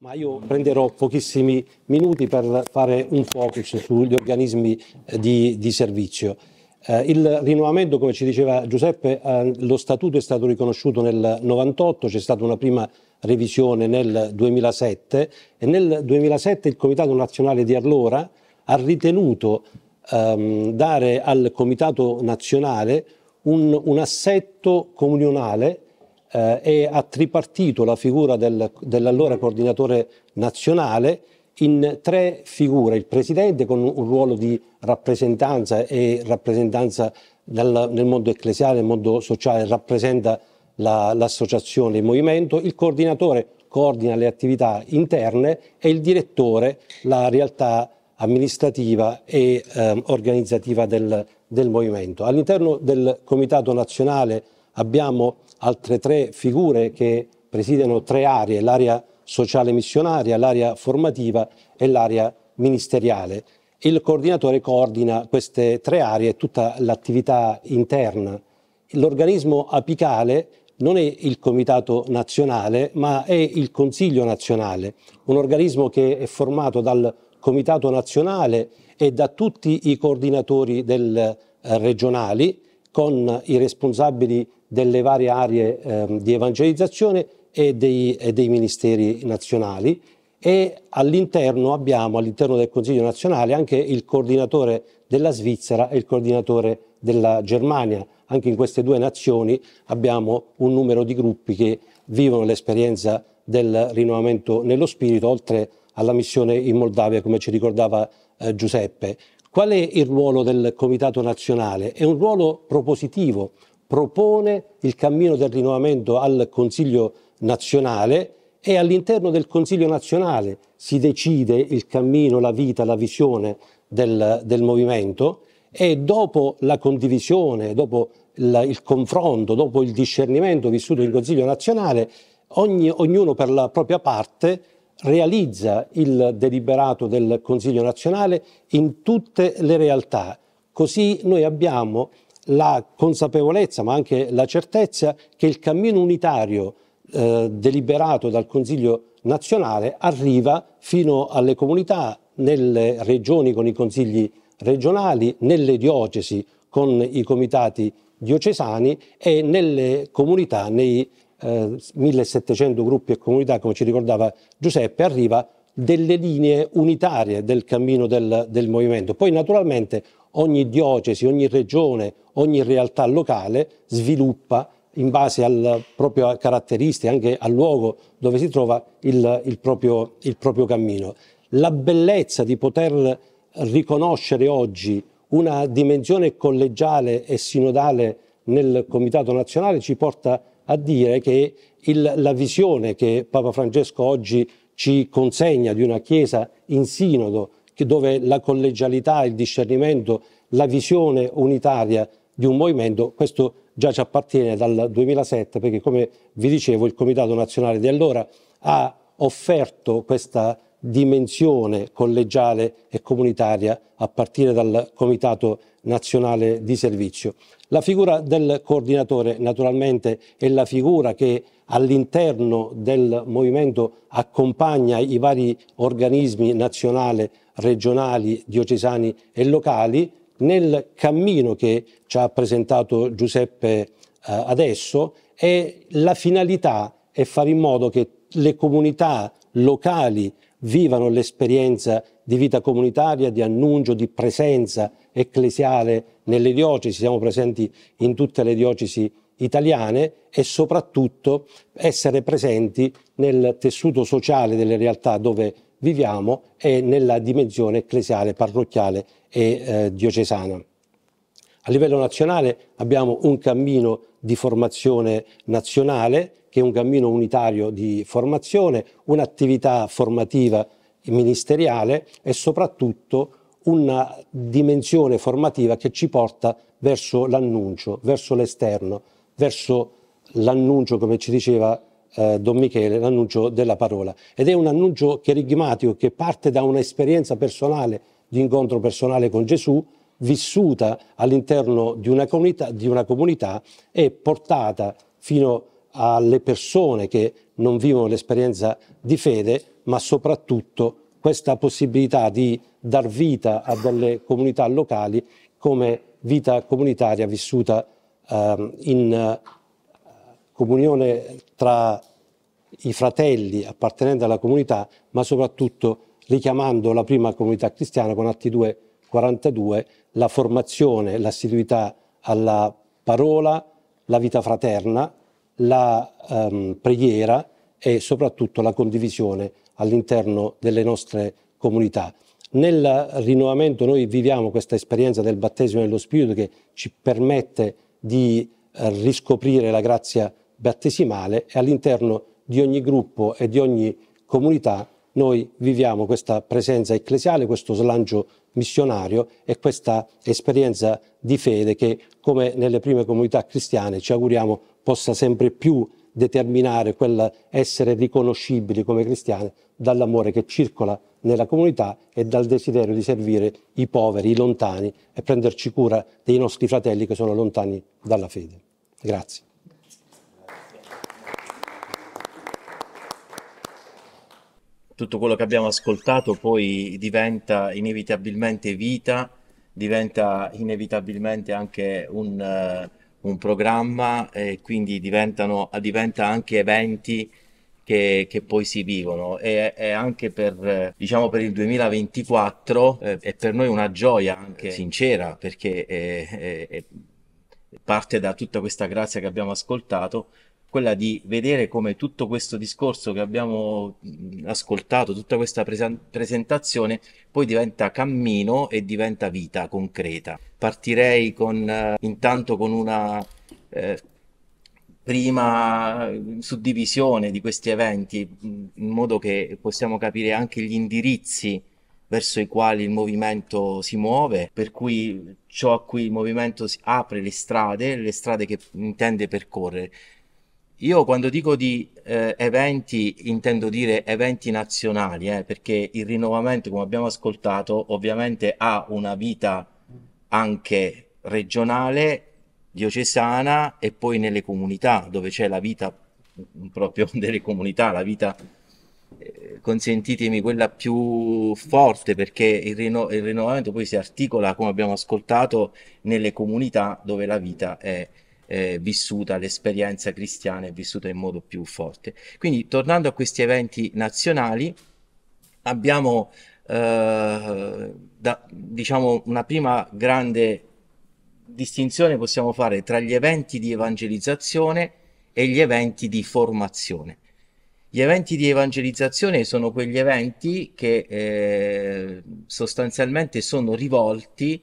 Ma io prenderò pochissimi minuti per fare un focus sugli organismi eh, di, di servizio. Eh, il rinnovamento, come ci diceva Giuseppe, eh, lo statuto è stato riconosciuto nel 98, c'è stata una prima revisione nel 2007 e nel 2007 il Comitato Nazionale di allora ha ritenuto ehm, dare al Comitato Nazionale un, un assetto comunionale eh, e ha tripartito la figura del, dell'allora coordinatore nazionale in tre figure, il presidente con un ruolo di rappresentanza e rappresentanza dal, nel mondo ecclesiale, nel mondo sociale, rappresenta la, l'associazione, il movimento, il coordinatore coordina le attività interne e il direttore la realtà amministrativa e eh, organizzativa del, del movimento. All'interno del Comitato Nazionale Abbiamo altre tre figure che presidiano tre aree, l'area sociale missionaria, l'area formativa e l'area ministeriale. Il coordinatore coordina queste tre aree e tutta l'attività interna. L'organismo apicale non è il Comitato nazionale, ma è il Consiglio nazionale, un organismo che è formato dal Comitato nazionale e da tutti i coordinatori del, eh, regionali con i responsabili delle varie aree eh, di evangelizzazione e dei, e dei, ministeri nazionali e all'interno abbiamo all'interno del Consiglio nazionale anche il coordinatore della Svizzera e il coordinatore della Germania. Anche in queste due nazioni abbiamo un numero di gruppi che vivono l'esperienza del rinnovamento nello spirito, oltre alla missione in Moldavia, come ci ricordava eh, Giuseppe. Qual è il ruolo del Comitato nazionale? È un ruolo propositivo, propone il cammino del rinnovamento al Consiglio nazionale e all'interno del Consiglio nazionale si decide il cammino, la vita, la visione del, del movimento e dopo la condivisione, dopo il, il, confronto, dopo il discernimento vissuto in Consiglio nazionale, ogni, ognuno per la propria parte realizza il deliberato del Consiglio nazionale in tutte le realtà. Così noi abbiamo la consapevolezza ma anche la certezza che il cammino unitario eh, deliberato dal Consiglio nazionale arriva fino alle comunità, nelle regioni con i consigli regionali, nelle diocesi con i comitati diocesani e nelle comunità, nei eh, 1700 gruppi e comunità, come ci ricordava Giuseppe, arriva delle linee unitarie del cammino del, del movimento. Poi naturalmente ogni diocesi, ogni regione, ogni realtà locale sviluppa in base alle proprie caratteristiche, anche al luogo dove si trova il, il, proprio, il proprio cammino. La bellezza di poter riconoscere oggi una dimensione collegiale e sinodale nel Comitato nazionale ci porta a dire che il, la visione che Papa Francesco oggi ci consegna di una Chiesa in sinodo, dove la collegialità, il discernimento, la visione unitaria di un movimento, questo già ci appartiene dal 2007 perché come vi dicevo il Comitato Nazionale di allora ha offerto questa dimensione collegiale e comunitaria a partire dal Comitato Nazionale nazionale di servizio. La figura del coordinatore naturalmente è la figura che all'interno del movimento accompagna i vari organismi nazionali, regionali, diocesani e locali nel cammino che ci ha presentato Giuseppe eh, adesso e la finalità è fare in modo che le comunità locali vivano l'esperienza di vita comunitaria, di annuncio, di presenza ecclesiale nelle diocesi, siamo presenti in tutte le diocesi italiane e soprattutto essere presenti nel tessuto sociale delle realtà dove viviamo e nella dimensione ecclesiale, parrocchiale e eh, diocesana. A livello nazionale abbiamo un cammino di formazione nazionale, che è un cammino unitario di formazione, un'attività formativa ministeriale e soprattutto una dimensione formativa che ci porta verso l'annuncio, verso l'esterno, verso l'annuncio, come ci diceva eh, Don Michele, l'annuncio della parola. Ed è un annuncio cherigmatico che parte da un'esperienza personale, di incontro personale con Gesù, vissuta all'interno di una comunità, di una comunità e portata fino alle persone che non vivono l'esperienza di fede, ma soprattutto questa possibilità di dar vita a delle comunità locali come vita comunitaria vissuta ehm, eh, in comunione tra i fratelli appartenenti alla comunità, ma soprattutto richiamando la prima comunità cristiana con Atti 2, 42, la formazione, l'assiduità alla parola, la vita fraterna, la ehm, preghiera e soprattutto la condivisione all'interno delle nostre comunità. Nel rinnovamento noi viviamo questa esperienza del battesimo dello Spirito che ci permette di eh, riscoprire la grazia battesimale e all'interno di ogni gruppo e di ogni comunità noi viviamo questa presenza ecclesiale, questo slancio missionario e questa esperienza di fede che come nelle prime comunità cristiane ci auguriamo possa sempre più determinare quel essere riconoscibili come cristiani dall'amore che circola nella comunità e dal desiderio di servire i poveri, i lontani e prenderci cura dei nostri fratelli che sono lontani dalla fede. Grazie. Tutto quello che abbiamo ascoltato poi diventa inevitabilmente vita, diventa inevitabilmente anche un... Uh, un programma e quindi diventano, diventa anche eventi che, che, poi si vivono e, e anche per, diciamo, per il 2024 eh, è per noi una gioia anche sincera perché è, è, è parte da tutta questa grazia che abbiamo ascoltato quella di vedere come tutto questo discorso che abbiamo ascoltato, tutta questa presa- presentazione, poi diventa cammino e diventa vita concreta. Partirei con, eh, intanto con una eh, prima suddivisione di questi eventi, in modo che possiamo capire anche gli indirizzi verso i quali il movimento si muove, per cui ciò a cui il movimento apre le strade, le strade che intende percorrere. Io quando dico di eh, eventi intendo dire eventi nazionali, eh, perché il rinnovamento, come abbiamo ascoltato, ovviamente ha una vita anche regionale, diocesana e poi nelle comunità, dove c'è la vita proprio delle comunità, la vita, eh, consentitemi, quella più forte, perché il, rinno- il rinnovamento poi si articola, come abbiamo ascoltato, nelle comunità dove la vita è eh, vissuta l'esperienza cristiana e vissuta in modo più forte. Quindi tornando a questi eventi nazionali, abbiamo eh, da, diciamo una prima grande distinzione possiamo fare tra gli eventi di evangelizzazione e gli eventi di formazione. Gli eventi di evangelizzazione sono quegli eventi che eh, sostanzialmente sono rivolti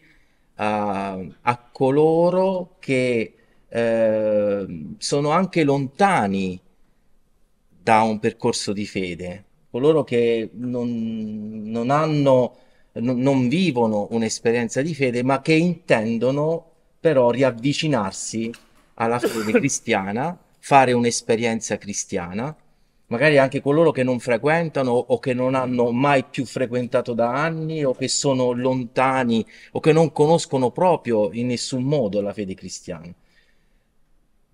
a, a coloro che Ehm, sono anche lontani da un percorso di fede. Coloro che non, non hanno, non, non vivono un'esperienza di fede, ma che intendono però riavvicinarsi alla fede cristiana, fare un'esperienza cristiana, magari anche coloro che non frequentano o che non hanno mai più frequentato da anni o che sono lontani o che non conoscono proprio in nessun modo la fede cristiana.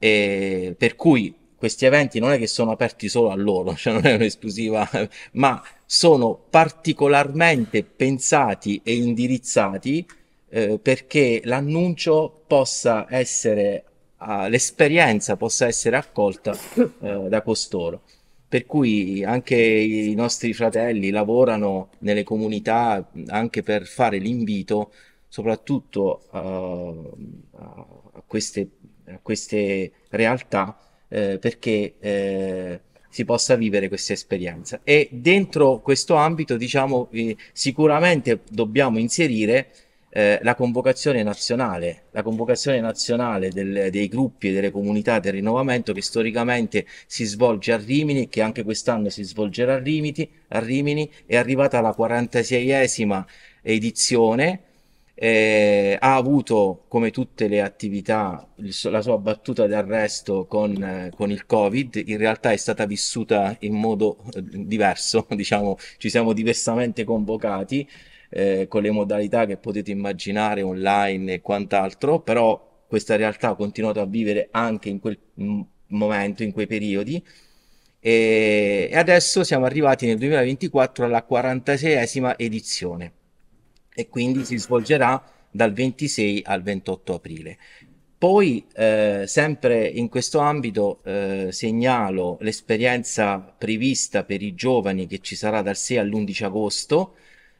E eh, per cui questi eventi non è che sono aperti solo a loro, cioè non è un'esclusiva, ma sono particolarmente pensati e indirizzati eh, perché l'annuncio possa essere, uh, l'esperienza possa essere accolta eh, da costoro. Per cui anche i nostri fratelli lavorano nelle comunità anche per fare l'invito soprattutto uh, a queste persone queste realtà eh, perché eh, si possa vivere questa esperienza. E dentro questo ambito, diciamo, eh, sicuramente dobbiamo inserire eh, la convocazione nazionale, la convocazione nazionale del, dei gruppi e delle comunità del rinnovamento che storicamente si svolge a Rimini e che anche quest'anno si svolgerà a Rimini, a Rimini è arrivata la 46esima edizione eh, ha avuto come tutte le attività il, la sua battuta d'arresto con, eh, con, il covid in realtà è stata vissuta in modo eh, diverso diciamo ci siamo diversamente convocati eh, con le modalità che potete immaginare online e quant'altro però questa realtà ha continuato a vivere anche in quel m- mm, momento in quei periodi e adesso siamo arrivati nel 2024 alla 46esima edizione e quindi si svolgerà dal 26 al 28 aprile. Poi, eh, sempre in questo ambito, eh, segnalo l'esperienza prevista per i giovani che ci sarà dal 6 all'11 agosto,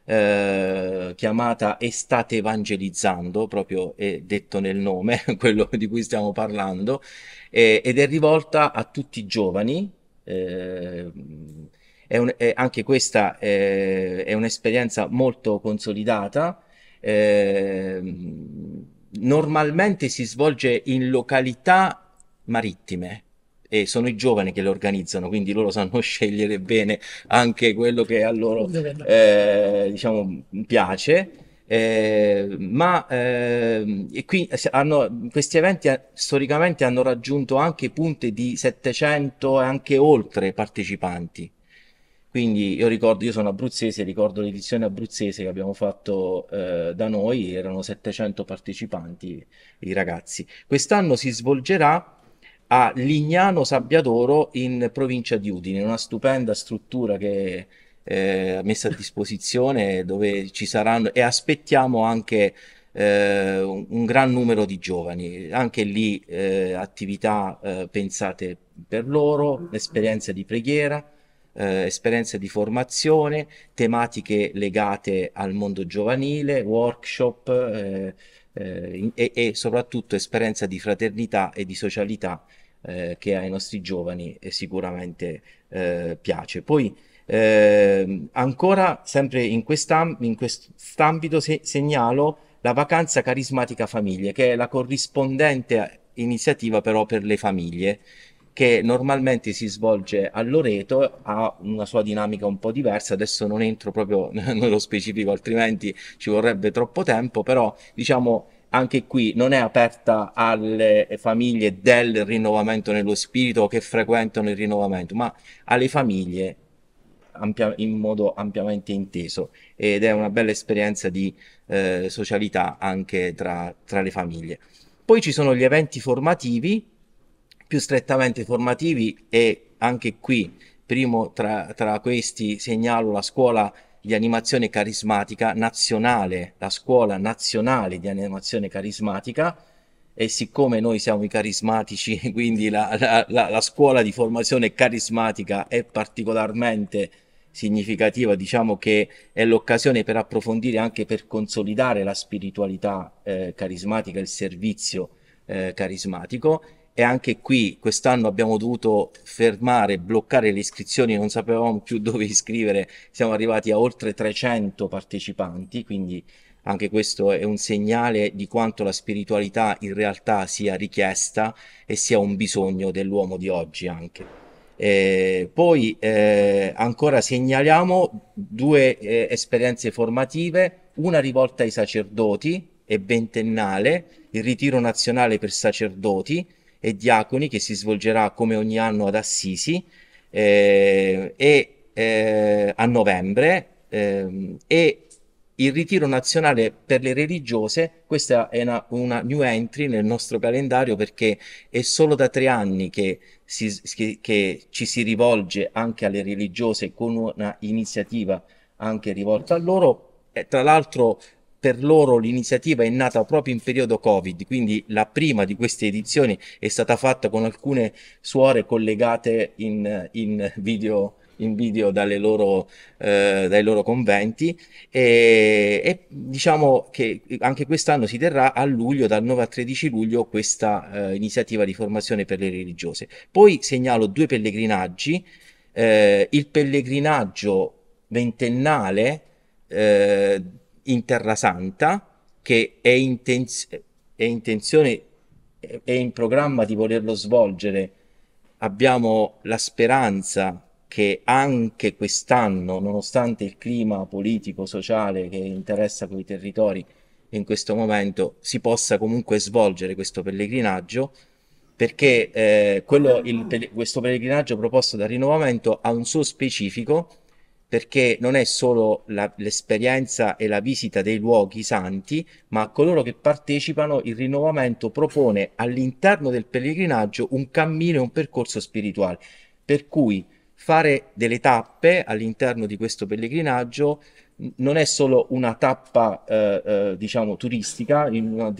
eh, chiamata Estate Evangelizzando, proprio è detto nel nome, quello di cui stiamo parlando, ed è rivolta a tutti i giovani eh, è un, è anche questa è, è un'esperienza molto consolidata. Eh, normalmente si svolge in località marittime e sono i giovani che le organizzano, quindi loro sanno scegliere bene anche quello che a loro eh, diciamo, piace. Eh, ma eh, e qui hanno, questi eventi eh, storicamente hanno raggiunto anche punte di 700 e anche oltre partecipanti quindi io ricordo, io sono abruzzese, ricordo l'edizione abruzzese che abbiamo fatto eh, da noi, erano 700 partecipanti i ragazzi. Quest'anno si svolgerà a Lignano Sabbiadoro in provincia di Udine, una stupenda struttura che eh, messa a disposizione dove ci saranno e aspettiamo anche eh, un, un, gran numero di giovani, anche lì eh, attività eh, pensate per loro, esperienze di preghiera eh, esperienze di formazione, tematiche legate al mondo giovanile, workshop eh, eh, e, e, soprattutto esperienza di fraternità e di socialità eh, che ai nostri giovani eh, sicuramente eh, piace. Poi ehm, ancora, sempre in, quest'am- in se- segnalo la vacanza carismatica famiglie, che è la corrispondente iniziativa però per le famiglie, che normalmente si svolge a Loreto, ha una sua dinamica un po' diversa, adesso non entro proprio nello specifico, altrimenti ci vorrebbe troppo tempo, però diciamo anche qui non è aperta alle famiglie del rinnovamento nello spirito che frequentano il rinnovamento, ma alle famiglie ampia- in modo ampiamente inteso ed è una bella esperienza di eh, socialità anche tra, tra le famiglie. Poi ci sono gli eventi formativi più strettamente formativi e anche qui, primo tra, tra questi, segnalo la scuola di animazione carismatica nazionale, la scuola nazionale di animazione carismatica e siccome noi siamo i carismatici, quindi la, la, la, la scuola di formazione carismatica è particolarmente significativa, diciamo che è l'occasione per approfondire anche per consolidare la spiritualità eh, carismatica, il servizio eh, carismatico e anche qui quest'anno abbiamo dovuto fermare, bloccare le iscrizioni, non sapevamo più dove iscrivere, siamo arrivati a oltre 300 partecipanti, quindi anche questo è un segnale di quanto la spiritualità in realtà sia richiesta e sia un bisogno dell'uomo di oggi anche. Eh, poi eh, ancora segnaliamo due eh, esperienze formative, una rivolta ai sacerdoti e ventennale, il ritiro nazionale per sacerdoti, e Diaconi che si svolgerà come ogni anno ad Assisi eh, e, eh, a novembre eh, e il ritiro nazionale per le religiose, questa è una, una, new entry nel nostro calendario perché è solo da tre anni che, si, che, che ci si rivolge anche alle religiose con una iniziativa anche rivolta a loro. E tra l'altro per loro l'iniziativa è nata proprio in periodo Covid, quindi la prima di queste edizioni è stata fatta con alcune suore collegate in, in video in video loro, eh, dai loro conventi e, e, diciamo che anche quest'anno si terrà a luglio, dal 9 al 13 luglio, questa eh, iniziativa di formazione per le religiose. Poi segnalo due pellegrinaggi, eh, il pellegrinaggio ventennale eh, in Terra Santa, che è, intenz- è intenzione, è in programma di volerlo svolgere. Abbiamo la speranza che anche quest'anno, nonostante il clima politico, sociale che interessa quei territori in questo momento, si possa comunque svolgere questo pellegrinaggio, perché eh, quello, il, questo pellegrinaggio proposto dal rinnovamento ha un suo specifico perché non è solo la, l'esperienza e la visita dei luoghi santi, ma a coloro che partecipano il rinnovamento propone all'interno del pellegrinaggio un cammino e un percorso spirituale, per cui fare delle tappe all'interno di questo pellegrinaggio non è solo una tappa, eh, eh, diciamo, turistica in una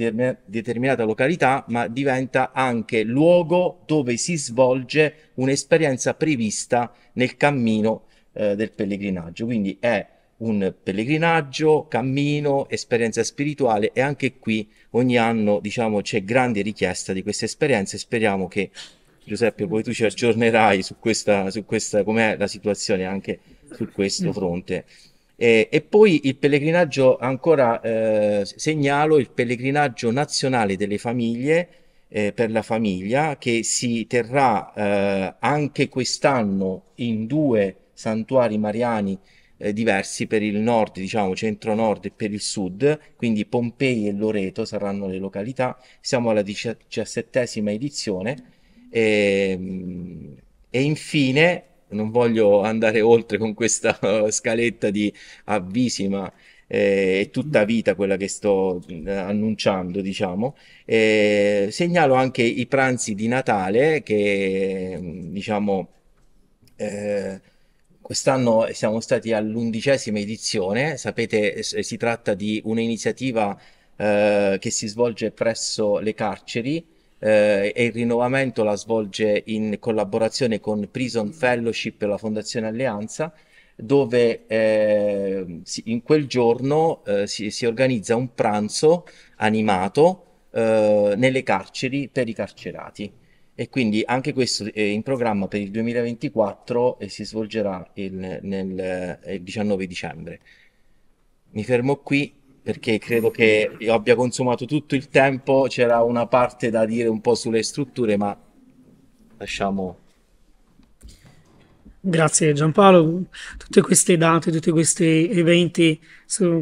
determinata località, ma diventa anche luogo dove si svolge un'esperienza prevista nel cammino eh, del pellegrinaggio. Quindi è un pellegrinaggio, cammino, esperienza spirituale e anche qui ogni anno diciamo, c'è grande richiesta di queste esperienze. Speriamo che Giuseppe poi tu ci aggiornerai su questa, su questa com'è la situazione anche su questo mm. fronte. E, e poi il pellegrinaggio, ancora eh, segnalo il pellegrinaggio nazionale delle famiglie eh, per la famiglia che si terrà eh, anche quest'anno in due santuari mariani eh, diversi per il nord, diciamo centro-nord e per il sud, quindi Pompei e Loreto saranno le località. Siamo alla diciassettesima edizione e, ehm, e infine non voglio andare oltre con questa scaletta di avvisi, ma eh, è tutta vita quella che sto eh, annunciando, diciamo. E eh, segnalo anche i pranzi di Natale che, diciamo, eh, Quest'anno eh, siamo stati all'undicesima edizione, sapete si tratta di un'iniziativa eh, che si svolge presso le carceri eh, e il rinnovamento la svolge in collaborazione con Prison Fellowship e la Fondazione Alleanza dove eh, in quel giorno eh, si, si, organizza un pranzo animato eh, nelle carceri per i carcerati e quindi anche questo è eh, in programma per il 2024 e eh, si svolgerà il, nel, eh, il 19 dicembre. Mi fermo qui perché credo che abbia consumato tutto il tempo, c'era una parte da dire un po' sulle strutture, ma lasciamo Grazie Giampaolo, tutte queste date, tutti questi eventi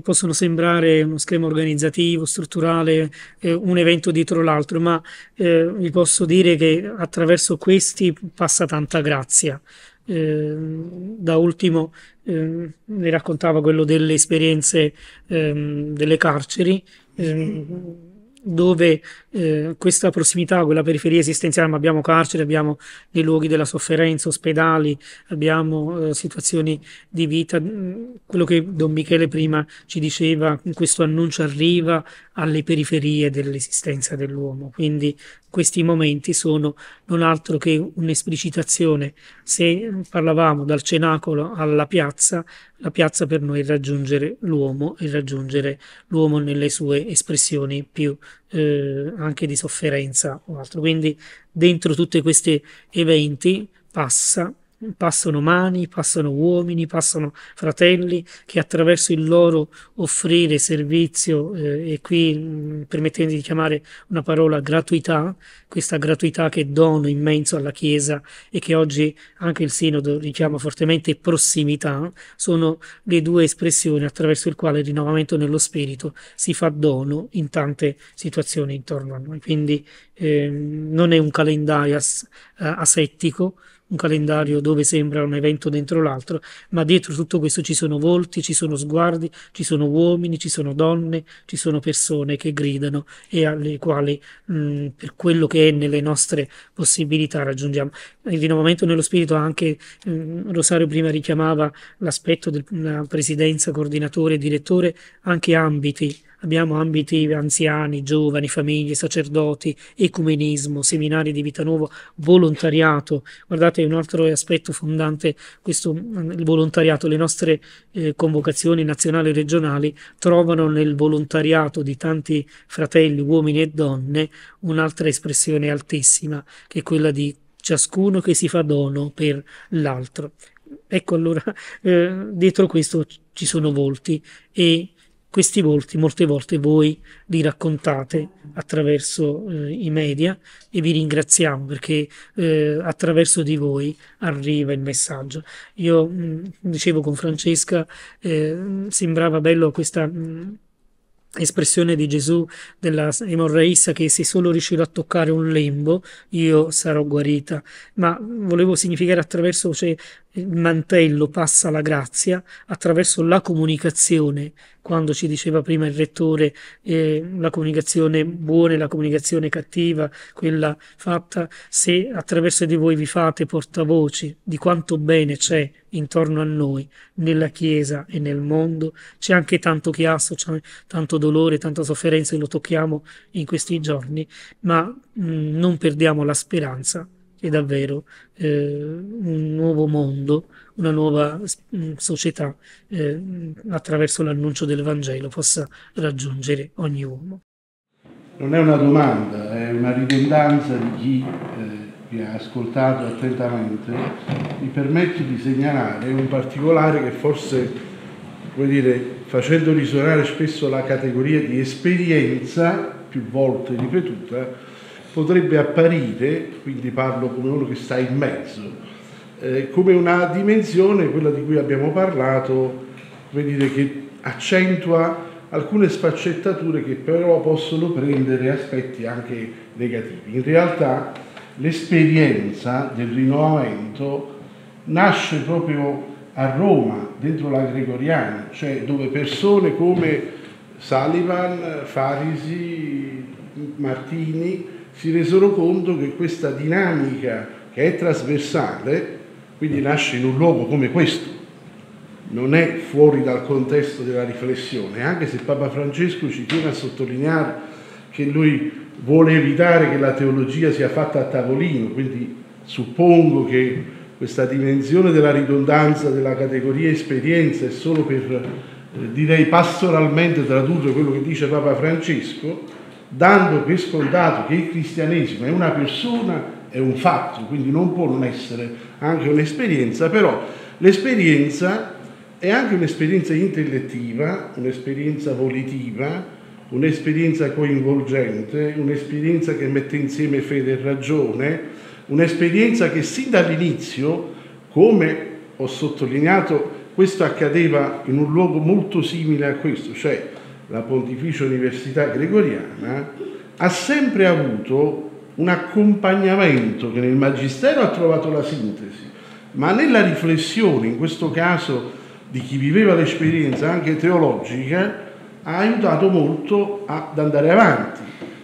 possono sembrare uno schema organizzativo, strutturale, eh, un evento dietro l'altro, ma eh, vi posso dire che attraverso questi passa tanta grazia. Eh, da ultimo eh, ne raccontava quello delle esperienze ehm, delle carceri. Ehm, dove eh, questa prossimità quella periferia esistenziale, ma abbiamo carceri, abbiamo dei luoghi della sofferenza, ospedali, abbiamo eh, situazioni di vita, mm, quello che Don Michele prima ci diceva, questo annuncio arriva alle periferie dell'esistenza dell'uomo, quindi questi momenti sono non altro che un'esplicitazione. Se parlavamo dal cenacolo alla piazza, la piazza per noi è raggiungere l'uomo e raggiungere l'uomo nelle sue espressioni più eh, anche di sofferenza o altro. Quindi dentro tutti questi eventi passa Passano mani, passano uomini, passano fratelli che attraverso il loro offrire servizio, eh, e qui mh, mm, permettendo di chiamare una parola gratuità, questa gratuità che è dono immenso alla Chiesa e che oggi anche il Sinodo richiama fortemente prossimità, sono le due espressioni attraverso le quali il rinnovamento nello spirito si fa dono in tante situazioni intorno a noi. Quindi eh, non è un calendario as- eh, asettico, un calendario dove sembra un evento dentro l'altro, ma dietro tutto questo ci sono volti, ci sono sguardi, ci sono uomini, ci sono donne, ci sono persone che gridano e alle quali mh, mm, per quello che è nelle nostre possibilità raggiungiamo. Il rinnovamento nello spirito anche mh, mm, Rosario prima richiamava l'aspetto della presidenza, coordinatore, direttore, anche ambiti Abbiamo ambiti anziani, giovani, famiglie, sacerdoti, ecumenismo, seminari di vita nuova, volontariato. Guardate un altro aspetto fondante, questo, mm, il volontariato. Le nostre eh, convocazioni nazionali e regionali trovano nel volontariato di tanti fratelli, uomini e donne, un'altra espressione altissima, che è quella di ciascuno che si fa dono per l'altro. Ecco allora, eh, dietro questo ci sono volti e questi volti molte volte voi li raccontate attraverso eh, i media e vi ringraziamo perché eh, attraverso di voi arriva il messaggio. Io mh, mm, dicevo con Francesca, eh, sembrava bello questa... Mh, mm, espressione di Gesù della emorraissa che se solo riuscirò a toccare un lembo io sarò guarita ma mm, volevo significare attraverso cioè, il mantello passa la grazia attraverso la comunicazione, quando ci diceva prima il rettore eh, la comunicazione buona e la comunicazione cattiva, quella fatta, se attraverso di voi vi fate portavoci di quanto bene c'è intorno a noi, nella Chiesa e nel mondo, c'è anche tanto chiasso, c'è tanto dolore, tanta sofferenza e lo tocchiamo in questi giorni, ma mh, mm, non perdiamo la speranza è davvero eh, un nuovo mondo, una nuova mm, società eh, attraverso l'annuncio del Vangelo possa raggiungere ogni uomo. Non è una domanda, è una ridondanza di chi eh, vi ha ascoltato attentamente. Mi permetto di segnalare un particolare che forse, come dire, facendo risuonare spesso la categoria di esperienza, più volte ripetuta, potrebbe apparire, quindi parlo come uno che sta in mezzo, eh, come una dimensione, quella di cui abbiamo parlato, come dire, che accentua alcune sfaccettature che però possono prendere aspetti anche negativi. In realtà l'esperienza del rinnovamento nasce proprio a Roma, dentro la Gregoriana, cioè dove persone come Sullivan, Farisi, Martini si resero conto che questa dinamica che è trasversale, quindi nasce in un luogo come questo, non è fuori dal contesto della riflessione, anche se Papa Francesco ci tiene a sottolineare che lui vuole evitare che la teologia sia fatta a tavolino, quindi suppongo che questa dimensione della ridondanza della categoria esperienza è solo per, eh, direi pastoralmente tradurre quello che dice Papa Francesco, dando per scontato che il cristianesimo è una persona, è un fatto, quindi non può non essere anche un'esperienza, però l'esperienza è anche un'esperienza intellettiva, un'esperienza volitiva, un'esperienza coinvolgente, un'esperienza che mette insieme fede e ragione, un'esperienza che sin dall'inizio, come ho sottolineato, questo accadeva in un luogo molto simile a questo, cioè la Pontificia Università Gregoriana, ha sempre avuto un accompagnamento che nel Magistero ha trovato la sintesi, ma nella riflessione, in questo caso di chi viveva l'esperienza anche teologica, ha aiutato molto ad andare avanti.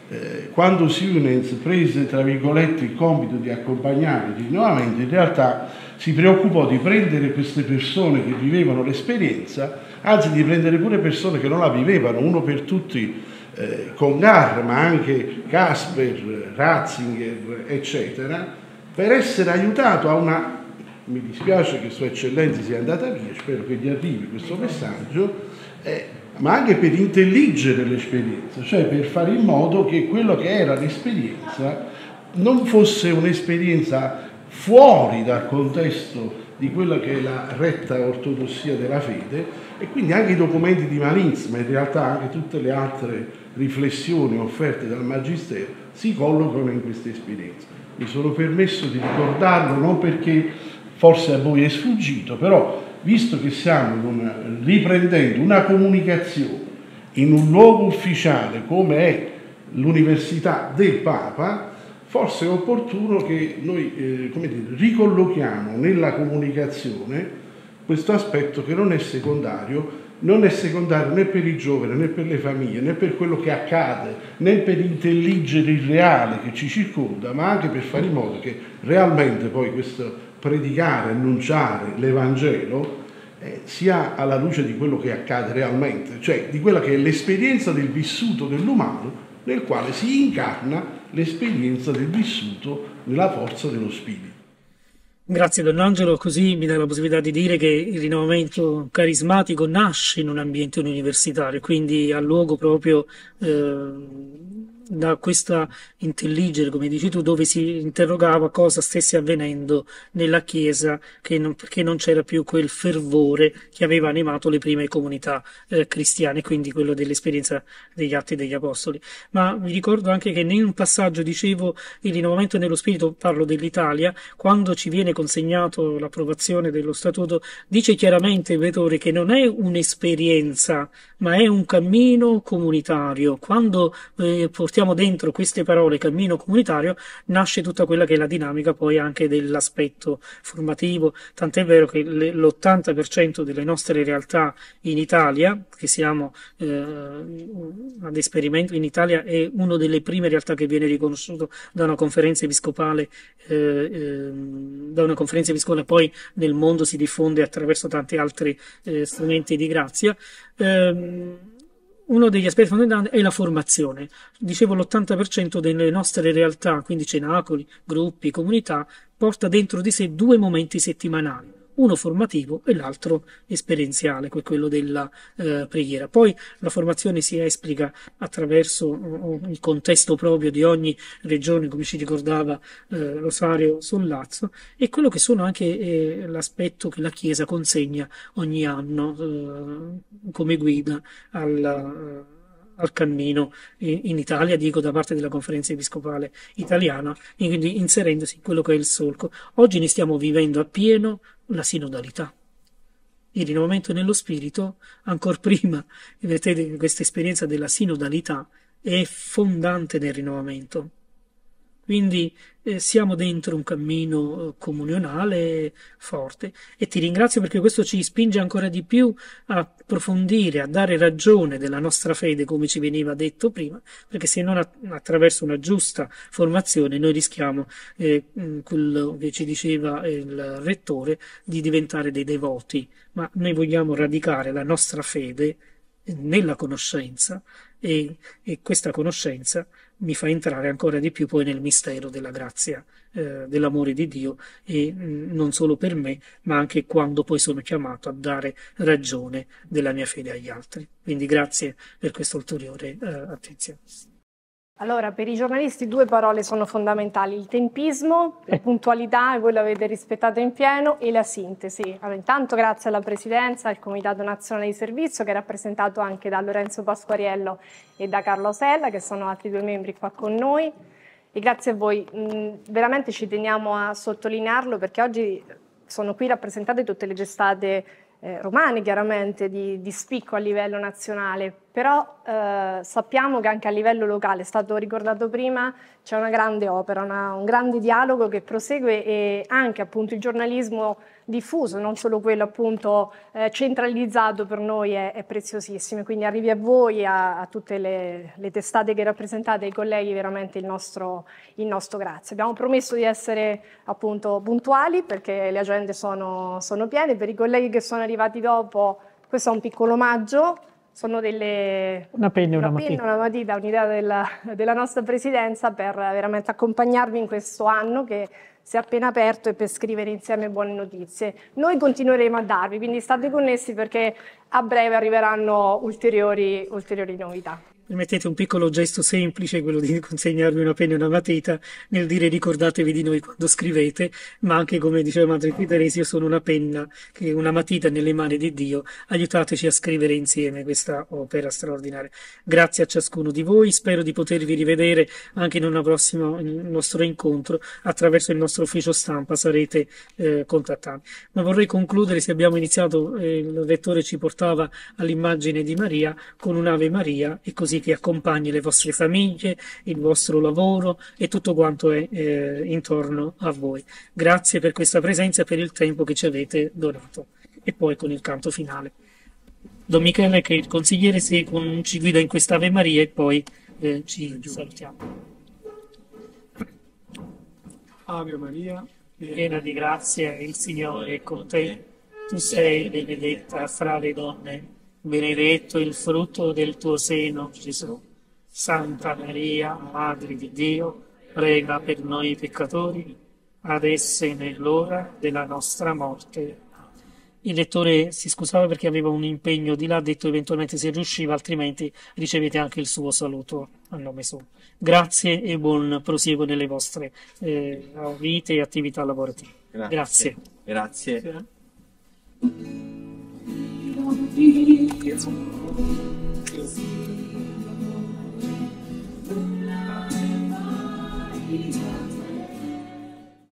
Eh, quando Siemens prese, tra virgolette, il compito di accompagnare il rinnovamento, in realtà si preoccupò di prendere queste persone che vivevano l'esperienza anzi di prendere pure persone che non la vivevano, uno per tutti, eh, Gar, ma anche Casper, Ratzinger, eccetera, per essere aiutato a una... Mi dispiace che Sua Eccellenza sia andata via, spero che gli arrivi questo messaggio, eh, ma anche per intelligere l'esperienza, cioè per fare in modo che quello che era l'esperienza non fosse un'esperienza fuori dal contesto di quella che è la retta ortodossia della fede e quindi anche i documenti di Malins, ma in realtà anche tutte le altre riflessioni offerte dal Magistero si collocano in questa esperienza. Mi sono permesso di ricordarlo non perché forse a voi è sfuggito, però visto che stiamo riprendendo una comunicazione in un luogo ufficiale come è l'Università del Papa, forse è opportuno che noi eh, dire, ricollochiamo nella comunicazione questo aspetto che non è secondario, non è secondario né per i giovani né per le famiglie né per quello che accade né per intelligere il reale che ci circonda, ma anche per fare in modo che realmente poi questo predicare, annunciare l'Evangelo eh, sia alla luce di quello che accade realmente, cioè di quella che è l'esperienza del vissuto dell'umano nel quale si incarna l'esperienza del vissuto nella forza dello spirito. Grazie Don Angelo, così mi dà la possibilità di dire che il rinnovamento carismatico nasce in un ambiente universitario, quindi ha luogo proprio eh, da questa intelligere, come dici tu, dove si interrogava cosa stesse avvenendo nella Chiesa, che non, perché non c'era più quel fervore che aveva animato le prime comunità eh, cristiane, quindi quello dell'esperienza degli Atti degli Apostoli. Ma vi ricordo anche che in un passaggio dicevo il rinnovamento nello spirito, parlo dell'Italia, quando ci viene consegnato l'approvazione dello Statuto, dice chiaramente Vettori che non è un'esperienza ma è un cammino comunitario. Quando eh, portiamo dentro queste parole cammino comunitario, nasce tutta quella che è la dinamica poi anche dell'aspetto formativo. Tant'è vero che l'80% delle nostre realtà in Italia, che siamo eh, ad esperimento in Italia, è una delle prime realtà che viene riconosciuta da una conferenza episcopale, eh, ehm, da una conferenza episcopale poi nel mondo si diffonde attraverso tanti altri eh, strumenti di grazia. Eh, Ehm, uno degli aspetti fondamentali è la formazione. Dicevo l'80% delle nostre realtà, quindi cenacoli, gruppi, comunità, porta dentro di sé due momenti settimanali uno formativo e l'altro esperienziale, quello della eh, preghiera. Poi la formazione si esplica attraverso oh, il contesto proprio di ogni regione, come ci ricordava eh, Rosario Sollazzo, e quello che sono anche eh, l'aspetto che la Chiesa consegna ogni anno eh, come guida alla al cammino in, in Italia, dico da parte della conferenza episcopale italiana, quindi inserendosi in quello che è il solco. Oggi ne stiamo vivendo appieno la sinodalità il rinnovamento nello spirito, ancora prima questa esperienza della sinodalità, è fondante nel rinnovamento. Quindi eh, siamo dentro un cammino eh, comunionale forte e ti ringrazio perché questo ci spinge ancora di più a approfondire, a dare ragione della nostra fede, come ci veniva detto prima, perché se non attraverso una giusta formazione noi rischiamo, eh, mm, quello che ci diceva il rettore, di diventare dei devoti, ma noi vogliamo radicare la nostra fede nella conoscenza e, e questa conoscenza mi fa entrare ancora di più poi nel mistero della grazia, eh, dell'amore di Dio e mh, mm, non solo per me, ma anche quando poi sono chiamato a dare ragione della mia fede agli altri. Quindi grazie per questa ulteriore eh, attenzione. Allora, per i giornalisti due parole sono fondamentali, il tempismo, la puntualità, e voi l'avete rispettato in pieno, e la sintesi. Allora, intanto grazie alla Presidenza, al Comitato Nazionale di Servizio, che è rappresentato anche da Lorenzo Pasquariello e da Carlo Sella, che sono altri due membri qua con noi. E grazie a voi, mm, veramente ci teniamo a sottolinearlo perché oggi sono qui rappresentate tutte le gestate eh, romane, chiaramente, di, di spicco a livello nazionale, però eh, sappiamo che anche a livello locale, è stato ricordato prima, c'è una grande opera, una, un grande dialogo che prosegue e anche appunto il giornalismo diffuso, non solo quello appunto eh, centralizzato per noi è, è, preziosissimo, quindi arrivi a voi, a, a tutte le, le, testate che rappresentate, ai colleghi, veramente il nostro, il nostro, grazie. Abbiamo promesso di essere appunto puntuali perché le agende sono, sono piene, per i colleghi che sono arrivati dopo questo è un piccolo omaggio sono delle... Una penna e una, una matita. una matita, un'idea della, della, nostra presidenza per veramente accompagnarvi in questo anno che si è appena aperto e per scrivere insieme buone notizie. Noi continueremo a darvi, quindi state connessi perché a breve arriveranno ulteriori, ulteriori novità. Permettete un piccolo gesto semplice, quello di consegnarvi una penna e una matita, nel dire ricordatevi di noi quando scrivete, ma anche come diceva Madre Qui Teresi, io sono una penna, una matita nelle mani di Dio, aiutateci a scrivere insieme questa opera straordinaria. Grazie a ciascuno di voi, spero di potervi rivedere anche in un prossimo nostro incontro, attraverso il nostro ufficio stampa sarete eh, contattati. Ma vorrei concludere, se abbiamo iniziato, eh, il vettore ci portava all'immagine di Maria con un'Ave Maria e così così che accompagni le vostre famiglie, il vostro lavoro e tutto quanto è eh, intorno a voi. Grazie per questa presenza e per il tempo che ci avete donato. E poi con il canto finale. Don Michele, che il consigliere si, con, ci guida in questa Ave Maria e poi eh, ci salutiamo. Ave Maria, piena di grazia, il Signore è con te. Tu sei benedetta fra le donne benedetto il frutto del tuo seno, Gesù. Santa Maria, Madre di Dio, prega per noi peccatori, adesso e nell'ora della nostra morte. Il lettore si scusava perché aveva un impegno di là, ha detto eventualmente se riusciva, altrimenti ricevete anche il suo saluto a nome suo. Grazie e buon prosieguo nelle vostre eh, vite e attività lavorative. Grazie. Grazie. Grazie. Grazie. Thank you.